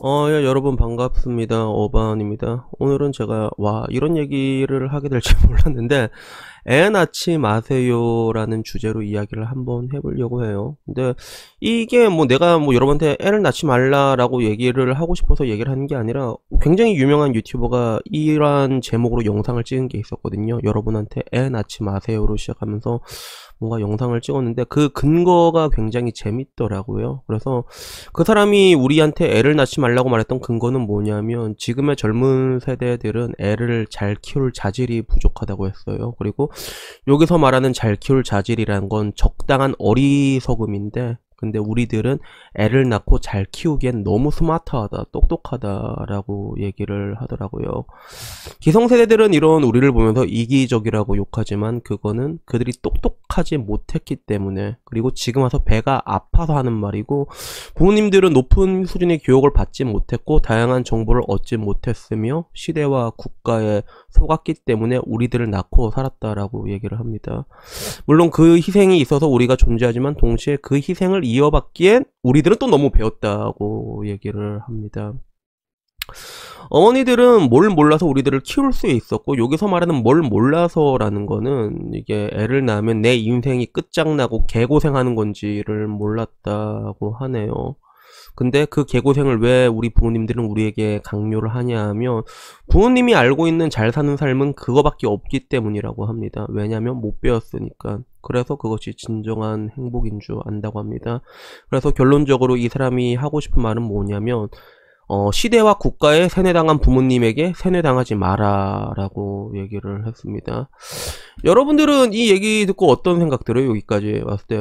어, 예, 여러분 반갑습니다. 어반입니다. 오늘은 제가 와 이런 얘기를 하게 될지 몰랐는데 애 낳지 마세요라는 주제로 이야기를 한번 해보려고 해요. 근데 이게 뭐 내가 뭐 여러분한테 애를 낳지 말라라고 얘기를 하고 싶어서 얘기를 하는 게 아니라 굉장히 유명한 유튜버가 이러한 제목으로 영상을 찍은 게 있었거든요. 여러분한테 애 낳지 마세요로 시작하면서 뭔가 영상을 찍었는데 그 근거가 굉장히 재밌더라고요. 그래서 그 사람이 우리한테 애를 낳지 말라고 말했던 근거는 뭐냐면 지금의 젊은 세대들은 애를 잘 키울 자질이 부족하다고 했어요. 그리고 여기서 말하는 잘 키울 자질이라는 건 적당한 어리석음인데 근데 우리들은 애를 낳고 잘 키우기엔 너무 스마트하다, 똑똑하다라고 얘기를 하더라고요. 기성세대들은 이런 우리를 보면서 이기적이라고 욕하지만 그거는 그들이 똑똑하지 못했기 때문에 그리고 지금 와서 배가 아파서 하는 말이고 부모님들은 높은 수준의 교육을 받지 못했고 다양한 정보를 얻지 못했으며 시대와 국가에 속았기 때문에 우리들을 낳고 살았다라고 얘기를 합니다. 물론 그 희생이 있어서 우리가 존재하지만 동시에 그 희생을 이어받기엔 우리들은 또 너무 배웠다고 얘기를 합니다. 어머니들은 뭘 몰라서 우리들을 키울 수 있었고 여기서 말하는 뭘 몰라서라는 거는 이게 애를 낳으면 내 인생이 끝장나고 개고생하는 건지를 몰랐다고 하네요. 근데 그 개고생을 왜 우리 부모님들은 우리에게 강요를 하냐 하면 부모님이 알고 있는 잘 사는 삶은 그거밖에 없기 때문이라고 합니다. 왜냐하면 못 배웠으니까. 그래서 그것이 진정한 행복인 줄 안다고 합니다. 그래서 결론적으로 이 사람이 하고 싶은 말은 뭐냐면 어, 시대와 국가에 세뇌당한 부모님에게 세뇌당하지 마라라고 얘기를 했습니다. 여러분들은 이 얘기 듣고 어떤 생각 들어요? 여기까지 왔을 때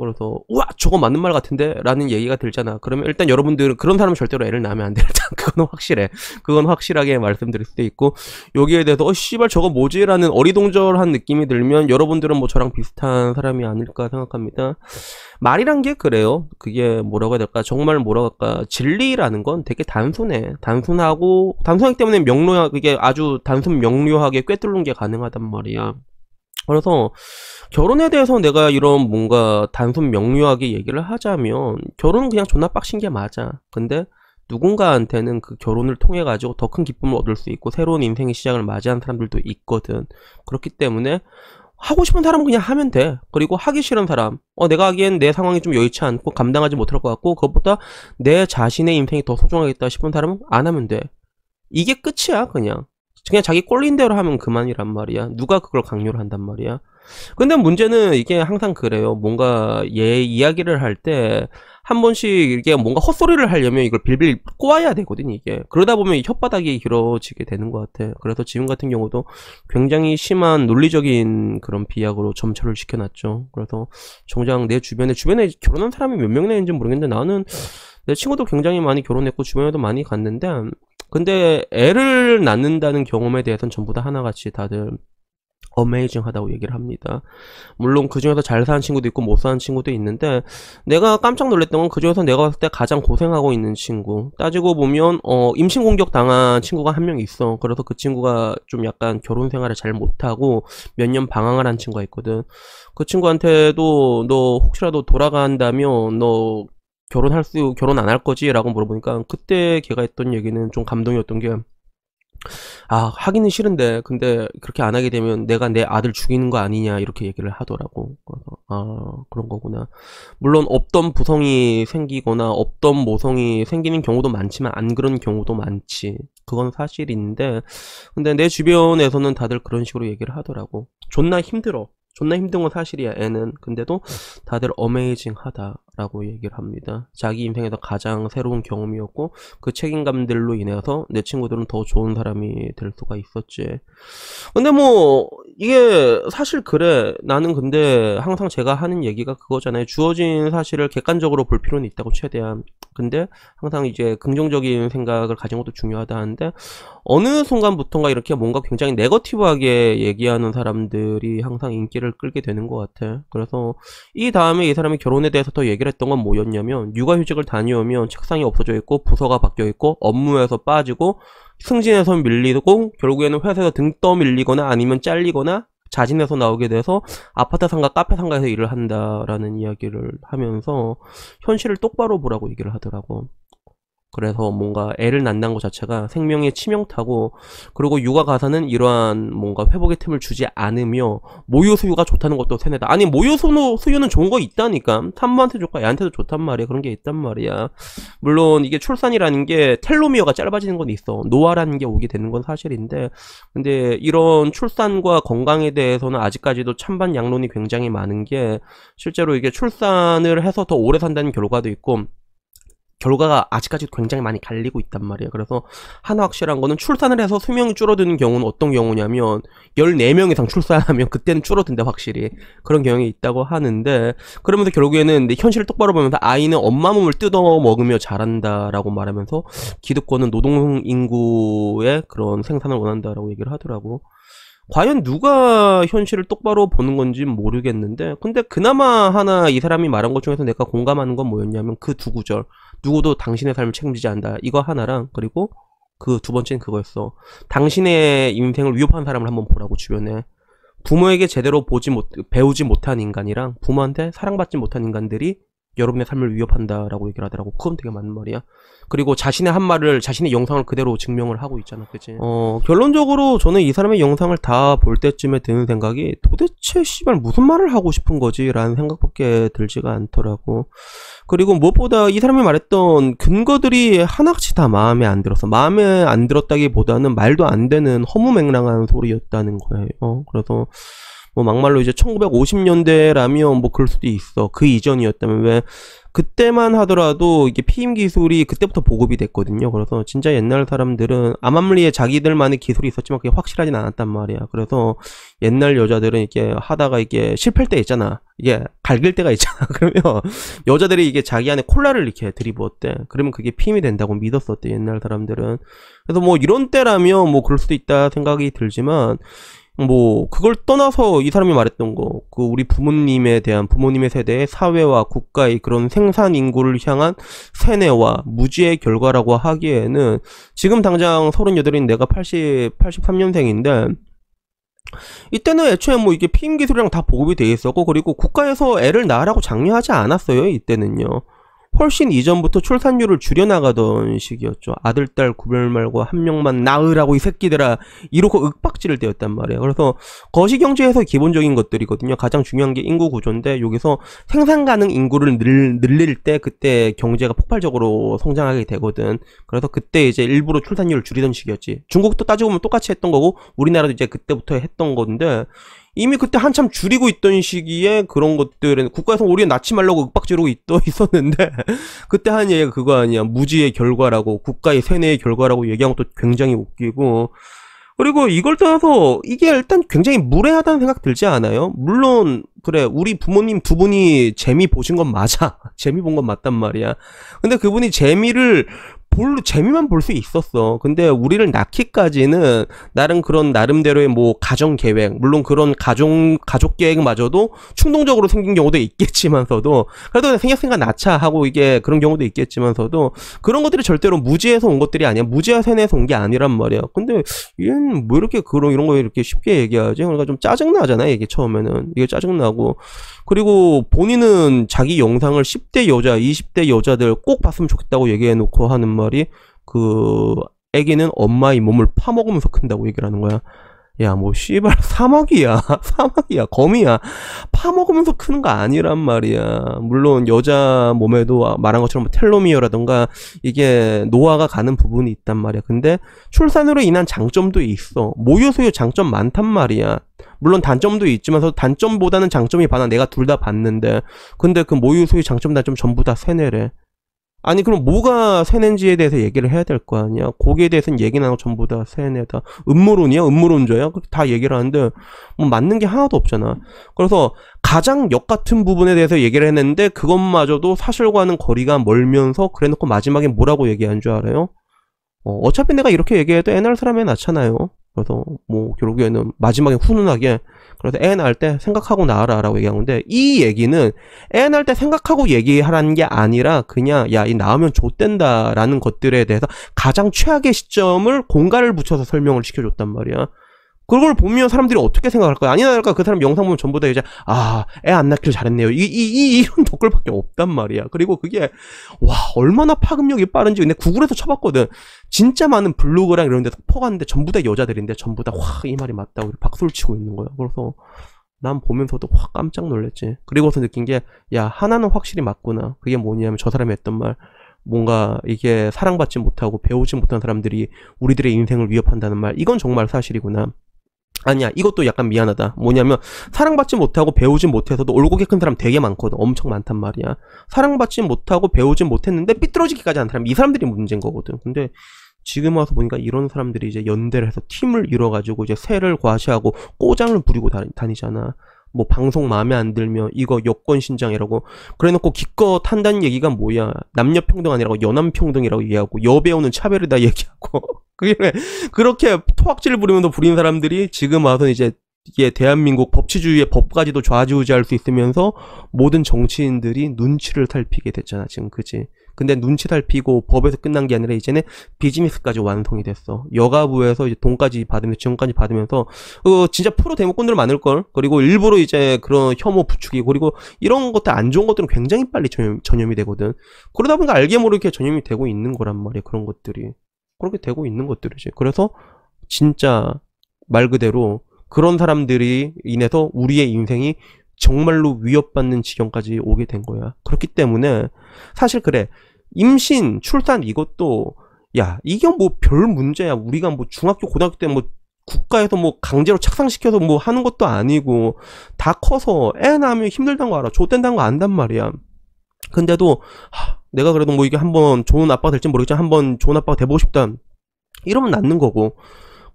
그래서 우와 저거 맞는 말 같은데? 라는 얘기가 들잖아. 그러면 일단 여러분들은 그런 사람은 절대로 애를 낳으면 안 돼. 일단 그건 확실해. 그건 확실하게 말씀드릴 수도 있고 여기에 대해서 어 씨발 저거 뭐지? 라는 어리둥절한 느낌이 들면 여러분들은 뭐 저랑 비슷한 사람이 아닐까 생각합니다. 말이란 게 그래요. 그게 뭐라고 해야 될까? 정말 뭐라고 할까? 진리라는 건 되게 단순해. 단순하고 단순하기 때문에 명료하 그게 아주 단순 명료하게 꿰뚫는 게 가능하단 말이야. 그래서 결혼에 대해서 내가 이런 뭔가 단순 명료하게 얘기를 하자면 결혼은 그냥 존나 빡신 게 맞아. 근데 누군가한테는 그 결혼을 통해 가지고 더 큰 기쁨을 얻을 수 있고 새로운 인생의 시작을 맞이한 사람들도 있거든. 그렇기 때문에 하고 싶은 사람은 그냥 하면 돼. 그리고 하기 싫은 사람, 어, 내가 하기엔 내 상황이 좀 여의치 않고 감당하지 못할 것 같고, 그것보다 내 자신의 인생이 더 소중하겠다 싶은 사람은 안 하면 돼. 이게 끝이야, 그냥. 그냥 자기 꼴린 대로 하면 그만이란 말이야. 누가 그걸 강요를 한단 말이야. 근데 문제는 이게 항상 그래요. 뭔가 얘 이야기를 할 때 한 번씩 이게 뭔가 헛소리를 하려면 이걸 빌빌 꼬아야 되거든요, 이게. 그러다 보면 혓바닥이 길어지게 되는 것 같아. 그래서 지금 같은 경우도 굉장히 심한 논리적인 그런 비약으로 점철을 시켜놨죠. 그래서 정작 내 주변에, 주변에 결혼한 사람이 몇 명이나 있는지 모르겠는데 나는 내 친구도 굉장히 많이 결혼했고 주변에도 많이 갔는데 근데 애를 낳는다는 경험에 대해서는 전부 다 하나같이 다들 어메이징 하다고 얘기를 합니다. 물론 그 중에서 잘 사는 친구도 있고 못 사는 친구도 있는데 내가 깜짝 놀랐던 건 그 중에서 내가 봤을 때 가장 고생하고 있는 친구 따지고 보면 어 임신 공격 당한 친구가 한 명 있어. 그래서 그 친구가 좀 약간 결혼 생활을 잘 못하고 몇 년 방황을 한 친구가 있거든. 그 친구한테도 너 혹시라도 돌아간다면 너 결혼할 수 결혼 안 할 거지라고 물어보니까 그때 걔가 했던 얘기는 좀 감동이었던 게아 하기는 싫은데 근데 그렇게 안 하게 되면 내가 내 아들 죽이는 거 아니냐 이렇게 얘기를 하더라고 그래서 아 그런 거구나 물론 없던 부성이 생기거나 없던 모성이 생기는 경우도 많지만 안 그런 경우도 많지 그건 사실인데 근데 내 주변에서는 다들 그런 식으로 얘기를 하더라고 존나 힘들어 존나 힘든 건 사실이야 애는 근데도 다들 어메이징 하다라고 얘기를 합니다 자기 인생에서 가장 새로운 경험이었고 그 책임감들로 인해서 내 친구들은 더 좋은 사람이 될 수가 있었지 근데 뭐 이게 사실 그래. 나는 근데 항상 제가 하는 얘기가 그거잖아요. 주어진 사실을 객관적으로 볼 필요는 있다고 최대한. 근데 항상 이제 긍정적인 생각을 가진 것도 중요하다는데 어느 순간부턴가 이렇게 뭔가 굉장히 네거티브하게 얘기하는 사람들이 항상 인기를 끌게 되는 것 같아. 그래서 이 다음에 이 사람이 결혼에 대해서 더 얘기를 했던 건 뭐였냐면 육아휴직을 다녀오면 책상이 없어져 있고 부서가 바뀌어 있고 업무에서 빠지고 승진해서 밀리고 결국에는 회사에서 등 떠밀리거나 아니면 잘리거나 자진해서 나오게 돼서 아파트 상가, 카페 상가에서 일을 한다라는 이야기를 하면서 현실을 똑바로 보라고 얘기를 하더라고. 그래서 뭔가 애를 낳는다는 것 자체가 생명에 치명타고 그리고 육아 가사는 이러한 뭔가 회복의 틈을 주지 않으며 모유 수유가 좋다는 것도 세뇌다 아니 모유 수유는 좋은 거 있다니까 산모한테 좋고 애한테도 좋단 말이야 그런 게 있단 말이야 물론 이게 출산이라는 게 텔로미어가 짧아지는 건 있어 노화라는 게 오게 되는 건 사실인데 근데 이런 출산과 건강에 대해서는 아직까지도 찬반 양론이 굉장히 많은 게 실제로 이게 출산을 해서 더 오래 산다는 결과도 있고 결과가 아직까지 도 굉장히 많이 갈리고 있단 말이에요. 그래서 하나 확실한 거는 출산을 해서 수명이 줄어드는 경우는 어떤 경우냐면 14명 이상 출산하면 그때는 줄어든다 확실히 그런 경향이 있다고 하는데 그러면서 결국에는 현실을 똑바로 보면서 아이는 엄마 몸을 뜯어 먹으며 자란다라고 말하면서 기득권은 노동 인구의 그런 생산을 원한다라고 얘기를 하더라고. 과연 누가 현실을 똑바로 보는 건지 모르겠는데 근데 그나마 하나 이 사람이 말한 것 중에서 내가 공감하는 건 뭐였냐면 그 두 구절 누구도 당신의 삶을 책임지지 않는다. 이거 하나랑 그리고 그 두 번째는 그거였어. 당신의 인생을 위협한 사람을 한번 보라고 주변에 부모에게 제대로 보지 못 배우지 못한 인간이랑 부모한테 사랑받지 못한 인간들이 여러분의 삶을 위협한다라고 얘기를 하더라고. 그건 되게 맞는 말이야. 그리고 자신의 한 말을 자신의 영상을 그대로 증명을 하고 있잖아, 그치? 어 결론적으로 저는 이 사람의 영상을 다 볼 때쯤에 드는 생각이 도대체 씨발 무슨 말을 하고 싶은 거지라는 생각밖에 들지가 않더라고. 그리고 무엇보다 이 사람이 말했던 근거들이 하나같이 다 마음에 안 들어서 마음에 안 들었다기보다는 말도 안 되는 허무맹랑한 소리였다는 거예요. 어, 그래서 뭐 막말로 이제 1950년대라면 뭐 그럴 수도 있어. 그 이전이었다면 왜 그때만 하더라도 이게 피임 기술이 그때부터 보급이 됐거든요. 그래서 진짜 옛날 사람들은 암암리에 자기들만의 기술이 있었지만 그게 확실하진 않았단 말이야. 그래서 옛날 여자들은 이렇게 하다가 이게 실패할 때 있잖아. 이게 갈길 때가 있잖아. 그러면 여자들이 이게 자기 안에 콜라를 이렇게 들이부었대. 그러면 그게 피임이 된다고 믿었었대. 옛날 사람들은. 그래서 뭐 이런 때라면 뭐 그럴 수도 있다 생각이 들지만 뭐 그걸 떠나서 이 사람이 말했던 거 그 우리 부모님에 대한 부모님의 세대의 사회와 국가의 그런 생산 인구를 향한 세뇌와 무지의 결과라고 하기에는 지금 당장 38인 내가 80 83년생인데 이때는 애초에 뭐 이게 피임 기술이랑 다 보급이 돼 있었고 그리고 국가에서 애를 낳으라고 장려하지 않았어요 이때는요 훨씬 이전부터 출산율을 줄여나가던 시기였죠. 아들, 딸 구별 말고 한 명만 낳으라고 이 새끼들아 이러고 윽박지를 대었단 말이에요. 그래서 거시경제에서 기본적인 것들이거든요. 가장 중요한 게 인구 구조인데 여기서 생산 가능 인구를 늘, 늘릴 때 그때 경제가 폭발적으로 성장하게 되거든. 그래서 그때 이제 일부러 출산율을 줄이던 시기였지. 중국도 따지고 보면 똑같이 했던 거고 우리나라도 이제 그때부터 했던 건데 이미 그때 한참 줄이고 있던 시기에 그런 것들은 국가에서 우리가 낳지 말라고 윽박 지르고 있더 있었는데 그때 한 얘기가 그거 아니야 무지의 결과라고 국가의 세뇌의 결과라고 얘기한 것도 굉장히 웃기고 그리고 이걸 떠나서 이게 일단 굉장히 무례하다는 생각 들지 않아요? 물론 그래 우리 부모님 두 분이 재미 보신 건 맞아 재미 본 건 맞단 말이야 근데 그분이 재미를 볼로 재미만 볼 수 있었어. 근데 우리를 낳기까지는 나름 그런 나름대로의 뭐 가정 계획, 물론 그런 가정 가족 계획마저도 충동적으로 생긴 경우도 있겠지만서도 그래도 생각생각 낳자 하고 이게 그런 경우도 있겠지만서도 그런 것들이 절대로 무지해서 온 것들이 아니야. 무지와 세뇌에서온 게 아니란 말이야. 근데 얘는 뭐 이렇게 그런 이런 거 이렇게 쉽게 얘기하지? 그러니까 좀 짜증 나잖아. 이게 처음에는 이게 짜증 나고 그리고 본인은 자기 영상을 10대 여자, 20대 여자들 꼭 봤으면 좋겠다고 얘기해 놓고 하는 말. 말이 그 애기는 엄마의 몸을 파먹으면서 큰다고 얘기를 하는 거야. 야, 뭐, 씨발, 사막이야. 사막이야. 거미야. 파먹으면서 크는 거 아니란 말이야. 물론, 여자 몸에도 아, 말한 것처럼 뭐 텔로미어라던가, 이게, 노화가 가는 부분이 있단 말이야. 근데, 출산으로 인한 장점도 있어. 모유수유 장점 많단 말이야. 물론, 단점도 있지만, 단점보다는 장점이 많아. 내가 둘 다 봤는데. 근데 그 모유수유 장점, 단점 전부 다 세뇌래. 아니 그럼 뭐가 세뇌인지에 대해서 얘기를 해야 될 거 아니야 거기에 대해서는 얘기나 하고 전부 다 세뇌다 음모론이야 음모론자야 다 얘기를 하는데 뭐 맞는 게 하나도 없잖아 그래서 가장 역 같은 부분에 대해서 얘기를 했는데 그것마저도 사실과는 거리가 멀면서 그래놓고 마지막에 뭐라고 얘기한 줄 알아요 어, 어차피 내가 이렇게 얘기해도 애날 사람이 낫잖아요 그래서 뭐 결국에는 마지막에 훈훈하게 그래서 애 낳을 때 생각하고 나와라 라고 얘기하는데 이 얘기는 애 낳을 때 생각하고 얘기하라는 게 아니라 그냥 야이 낳으면 좆된다 라는 것들에 대해서 가장 최악의 시점을 공간을 붙여서 설명을 시켜줬단 말이야 그걸 보면 사람들이 어떻게 생각할 거야? 아니나 다를까 그 사람 영상 보면 전부 다 이제 아애 안 낳기를 잘했네요. 이, 이, 이 이런 댓글밖에 없단 말이야. 그리고 그게 와 얼마나 파급력이 빠른지 근데 구글에서 쳐봤거든. 진짜 많은 블로그랑 이런 데서 퍼갔는데 전부 다 여자들인데 전부 다 확 이 말이 맞다고 박수를 치고 있는 거야. 그래서 난 보면서도 확 깜짝 놀랐지. 그리고서 느낀 게 야 하나는 확실히 맞구나. 그게 뭐냐면 저 사람이 했던 말. 뭔가 이게 사랑받지 못하고 배우지 못한 사람들이 우리들의 인생을 위협한다는 말, 이건 정말 사실이구나. 아니야 이것도 약간 미안하다 뭐냐면 사랑받지 못하고 배우지 못해서도 올고개 큰 사람 되게 많거든 엄청 많단 말이야 사랑받지 못하고 배우지 못했는데 삐뚤어지기까지 한 사람 이 사람들이 문제인 거거든 근데 지금 와서 보니까 이런 사람들이 이제 연대를 해서 팀을 이뤄가지고 이제 새를 과시하고 꼬장을 부리고 다니, 다니잖아 뭐 방송 마음에 안들면 이거 여권 신장이라고 그래놓고 기껏 한다는 얘기가 뭐야 남녀평등 아니라고 연남평등이라고 얘기하고 여배우는 차별이다 얘기하고 그게 그렇게 토악질을 부리면서 부린 사람들이 지금 와서 이제 이게 대한민국 법치주의의 법까지도 좌지우지할 수 있으면서 모든 정치인들이 눈치를 살피게 됐잖아 지금 그지 근데 눈치 살피고 법에서 끝난 게 아니라 이제는 비즈니스까지 완성이 됐어. 여가부에서 이제 돈까지 받으면서 지원까지 받으면서 어, 진짜 프로 대목꾼들 많을 걸. 그리고 일부러 이제 그런 혐오 부추기고 그리고 이런 것들 안 좋은 것들은 굉장히 빨리 전염, 전염이 되거든. 그러다 보니까 알게 모르게 전염이 되고 있는 거란 말이야. 그런 것들이 그렇게 되고 있는 것들이지. 그래서 진짜 말 그대로 그런 사람들이 인해서 우리의 인생이 정말로 위협받는 지경까지 오게 된 거야. 그렇기 때문에 사실 그래. 임신, 출산 이것도 야 이게 뭐 별 문제야 우리가 뭐 중학교 고등학교 때 뭐 국가에서 뭐 강제로 착상시켜서 뭐 하는 것도 아니고 다 커서 애 낳으면 힘들단 거 알아 좆된다는 거 안단 말이야 근데도 하, 내가 그래도 뭐 이게 한번 좋은 아빠가 될지 모르겠지만 한번 좋은 아빠가 돼보고 싶다 이러면 낳는 거고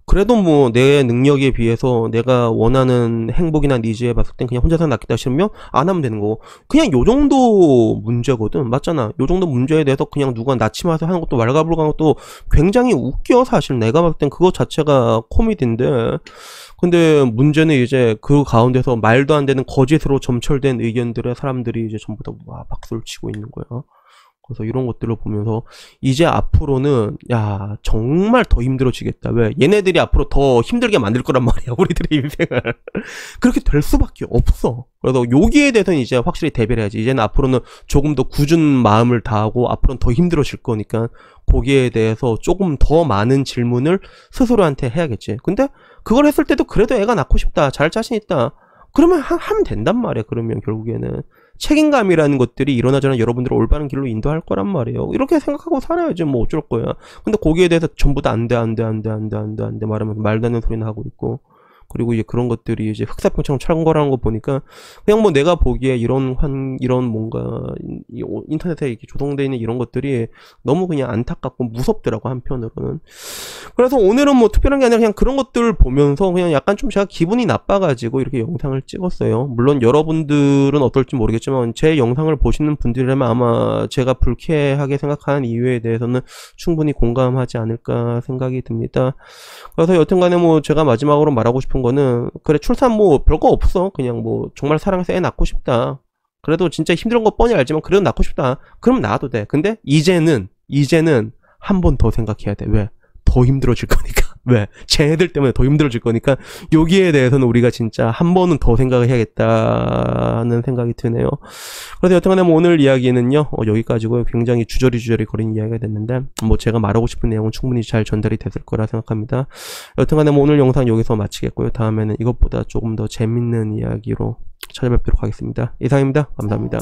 그래도 뭐 내 능력에 비해서 내가 원하는 행복이나 니즈에 봤을 땐 그냥 혼자 서 낫겠다 싶으면 안 하면 되는 거고 그냥 요 정도 문제거든 맞잖아 요 정도 문제에 대해서 그냥 누가 나침하서 하는 것도 말가불가한 것도 굉장히 웃겨 사실 내가 봤을 땐 그거 자체가 코미디인데 근데 문제는 이제 그 가운데서 말도 안 되는 거짓으로 점철된 의견들의 사람들이 이제 전부 다 막 박수를 치고 있는 거야 그래서 이런 것들을 보면서 이제 앞으로는 야 정말 더 힘들어지겠다 왜 얘네들이 앞으로 더 힘들게 만들 거란 말이야 우리들의 인생을 그렇게 될 수밖에 없어 그래서 여기에 대해서는 이제 확실히 대비를 해야지 이제는 앞으로는 조금 더 굳은 마음을 다하고 앞으로는 더 힘들어질 거니까 거기에 대해서 조금 더 많은 질문을 스스로한테 해야겠지 근데 그걸 했을 때도 그래도 애가 낳고 싶다 잘 자신 있다 그러면 하, 하면 된단 말이야 그러면 결국에는 책임감이라는 것들이 일어나저런 여러분들을 올바른 길로 인도할 거란 말이에요. 이렇게 생각하고 살아야지 뭐 어쩔 거야. 근데 거기에 대해서 전부 다 안 돼, 안 돼, 안 돼, 안 돼, 안 돼, 안돼말하면 말도 안 되는 소리나 하고 있고. 그리고 이제 그런 것들이 이제 흑사병처럼 창궐하는 거 보니까 그냥 뭐 내가 보기에 이런 환 이런 뭔가 인터넷에 이렇게 조성되어 있는 이런 것들이 너무 그냥 안타깝고 무섭더라고 한편으로는 그래서 오늘은 뭐 특별한 게 아니라 그냥 그런 것들을 보면서 그냥 약간 좀 제가 기분이 나빠가지고 이렇게 영상을 찍었어요 물론 여러분들은 어떨지 모르겠지만 제 영상을 보시는 분들이라면 아마 제가 불쾌하게 생각하는 이유에 대해서는 충분히 공감하지 않을까 생각이 듭니다 그래서 여튼간에 뭐 제가 마지막으로 말하고 싶은 싶은 거는 그래 출산 뭐 별거 없어 그냥 뭐 정말 사랑해서 애 낳고 싶다 그래도 진짜 힘든 거 뻔히 알지만 그래도 낳고 싶다 그럼 낳아도 돼 근데 이제는 이제는 한 번 더 생각해야 돼왜 더 힘들어질 거니까 왜? 쟤들 때문에 더 힘들어질 거니까 여기에 대해서는 우리가 진짜 한 번은 더 생각을 해야겠다는 생각이 드네요. 그래서 여튼간에 뭐 오늘 이야기는요 어, 여기까지고요. 굉장히 주저리 주저리 거린 이야기가 됐는데 뭐 제가 말하고 싶은 내용은 충분히 잘 전달이 됐을 거라 생각합니다. 여튼간에 뭐 오늘 영상 여기서 마치겠고요. 다음에는 이것보다 조금 더 재밌는 이야기로 찾아뵙도록 하겠습니다. 이상입니다. 감사합니다.